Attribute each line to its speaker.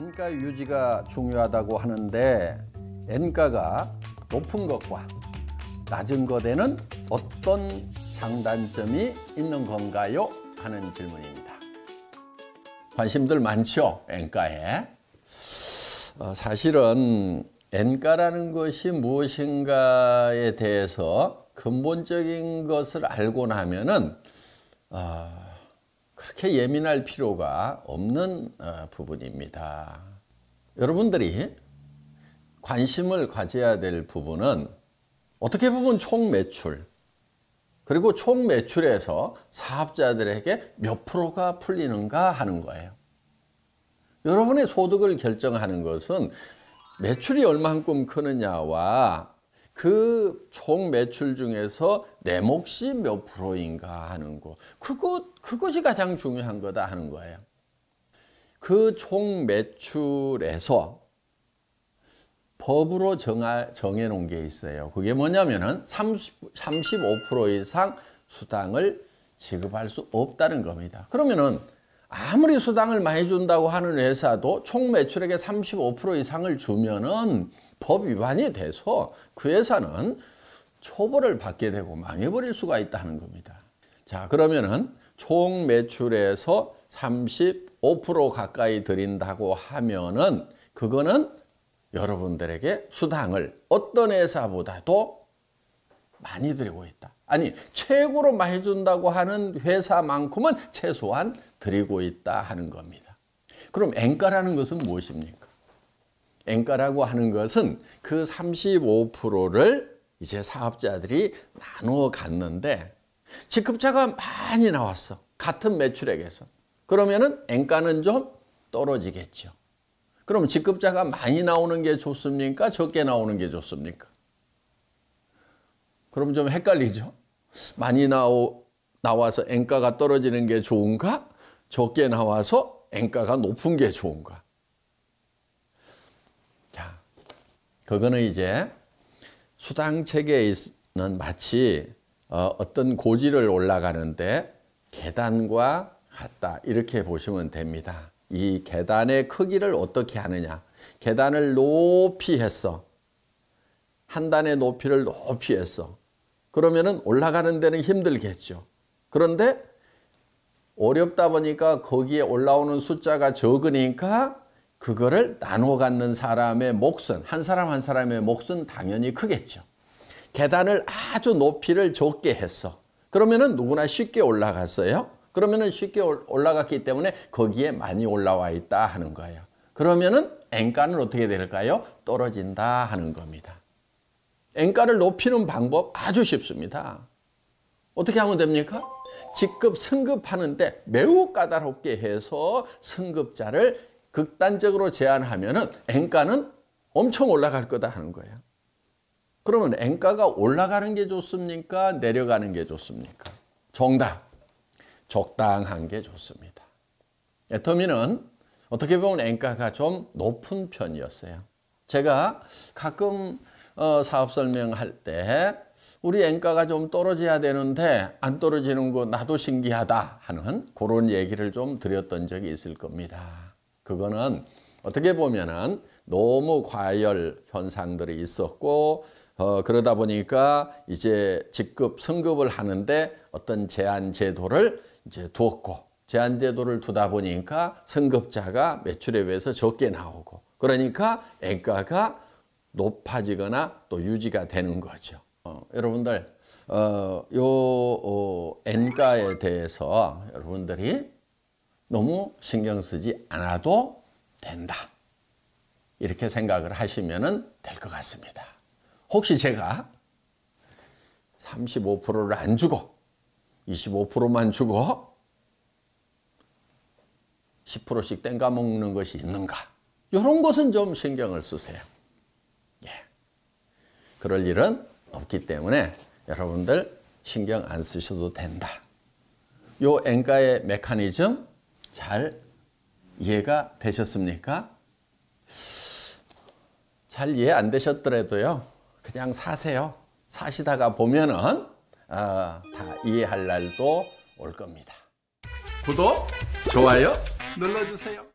Speaker 1: N가 유지가 중요하다고 하는데 N가가 높은 것과 낮은 것에는 어떤 장단점이 있는 건가요? 하는 질문입니다. 관심들 많죠? N가에. 어, 사실은 N가라는 것이 무엇인가에 대해서 근본적인 것을 알고 나면은 어, 그렇게 예민할 필요가 없는 어, 부분입니다. 여러분들이 관심을 가져야 될 부분은 어떻게 보면 총 매출 그리고 총 매출에서 사업자들에게 몇 프로가 풀리는가 하는 거예요. 여러분의 소득을 결정하는 것은 매출이 얼만큼 크느냐와 그총 매출 중에서 내 몫이 몇 프로인가 하는 거 그것, 그것이 가장 중요한 거다 하는 거예요 그 총 매출에서 법으로 정하, 정해놓은 게 있어요 그게 뭐냐면은 30, 35% 이상 수당을 지급할 수 없다는 겁니다 그러면은 아무리 수당을 많이 준다고 하는 회사도 총 매출액의 35% 이상을 주면은 법 위반이 돼서 그 회사는 초벌을 받게 되고 망해버릴 수가 있다는 겁니다. 자 그러면은 총 매출에서 35% 가까이 드린다고 하면은 그거는 여러분들에게 수당을 어떤 회사보다도 많이 드리고 있다. 아니 최고로 많이 준다고 하는 회사만큼은 최소한 드리고 있다 하는 겁니다. 그럼 앵가라는 것은 무엇입니까? 앵가라고 하는 것은 그 35%를 이제 사업자들이 나누어 갔는데 직급차가 많이 나왔어. 같은 매출액에서. 그러면은 앵가는 좀 떨어지겠죠. 그럼 직급자가 많이 나오는 게 좋습니까? 적게 나오는 게 좋습니까? 그럼 좀 헷갈리죠? 많이 나오, 나와서 앵가가 떨어지는 게 좋은가? 적게 나와서 엔가가 높은 게 좋은가? 자, 그거는 이제 수당책에 는 마치 어, 어떤 고지를 올라가는데 계단과 같다 이렇게 보시면 됩니다. 이 계단의 크기를 어떻게 하느냐. 계단을 높이 했어. 한 단의 높이를 높이 했어. 그러면은 올라가는 데는 힘들겠죠. 그런데 어렵다 보니까 거기에 올라오는 숫자가 적으니까 그거를 나눠 갖는 사람의 몫은 한 사람 한 사람의 몫은 당연히 크겠죠. 계단을 아주 높이를 적게 했어. 그러면은 누구나 쉽게 올라갔어요. 그러면은 쉽게 올라갔기 때문에 거기에 많이 올라와 있다 하는 거예요. 그러면은 엔가는 어떻게 될까요? 떨어진다 하는 겁니다. 엔가를 높이는 방법 아주 쉽습니다. 어떻게 하면 됩니까? 직급 승급하는데 매우 까다롭게 해서 승급자를 극단적으로 제한하면 은 N가는 엄청 올라갈 거다 하는 거예요. 그러면 N가가 올라가는 게 좋습니까? 내려가는 게 좋습니까? 정답. 적당한 게 좋습니다. 애터미는 어떻게 보면 N가가 좀 높은 편이었어요. 제가 가끔 어, 사업 설명할 때 우리 엔가가 좀 떨어져야 되는데 안 떨어지는 거 나도 신기하다 하는 그런 얘기를 좀 드렸던 적이 있을 겁니다. 그거는 어떻게 보면은 너무 과열 현상들이 있었고 어, 그러다 보니까 이제 직급 승급을 하는데 어떤 제한 제도를 이제 두었고 제한 제도를 두다 보니까 승급자가 매출에 비해서 적게 나오고 그러니까 엔가가 높아지거나 또 유지가 되는 거죠. 어, 여러분들 어, 요 어, N가에 대해서 여러분들이 너무 신경 쓰지 않아도 된다. 이렇게 생각을 하시면 될 것 같습니다. 혹시 제가 35%를 안 주고 25%만 주고 10%씩 땡가 먹는 것이 있는가 이런 것은 좀 신경을 쓰세요. 예. 그럴 일은 없기 때문에 여러분들 신경 안 쓰셔도 된다. 요 엔가의 메커니즘 잘 이해가 되셨습니까? 잘 이해 안 되셨더라도요. 그냥 사세요. 사시다가 보면은 어, 다 이해할 날도 올 겁니다. 구독, 좋아요 눌러주세요.